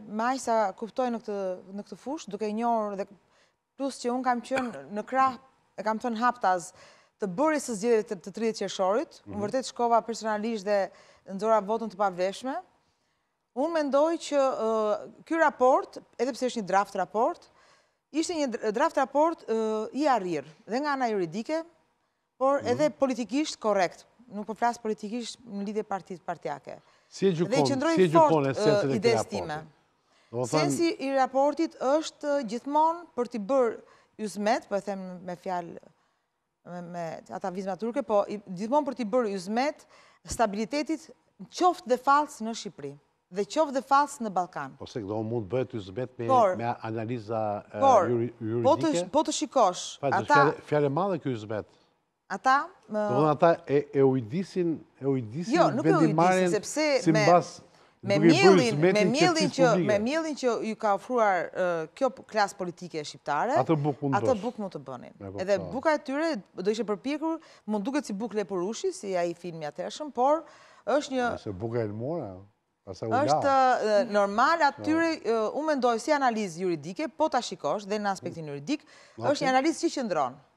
Maj sa kuptoj në këtë fush, duke i njërë dhe plus që unë kam qënë në krah, e kam thënë haptaz, të bëri së zgjede të 30 qërshorit, më mhm. vërtet shkova personalisht dhe nëzora votën të pavleshme, unë mendoj që kjo raport, edhe edhepse është një draft raport, ishte një draft raport i arrirë, dhe nga ana juridike, por mhm. edhe politikisht korekt, nuk përflasë po politikisht në lidhe partijake. Si e gjukone, si e gjukone, si e të dhe të Sensi i raportit është gjithmon për t'i bërë juzmet, për po e them me fjalë, me ata vizma turke, po gjithmon për t'i bërë juzmet stabilitetit qoftë dhe falsë në Shqipëri dhe qoftë dhe falsë në Balkan. Po se këdo mund bëhet juzmet me analiza po juridike? Po të shikosh. Fjale madhe kjo juzmet? Ata... Do dhe ata e ujdisin jo, vendimaren si me... Me mjëllin që ju ka ofruar kjo klasë politike e shqiptare, atë buk mund të bënin. Edhe buka e tyre do ishe përpikur, mund duket si buk lepurushi, si a i filmi atërshëm, por është një... Ase buka e lëmora, asa u la. është normal, atyre, po. unë mendoj si analizë juridike, po të shikosh, dhe në aspektin juridik, është një analizë që që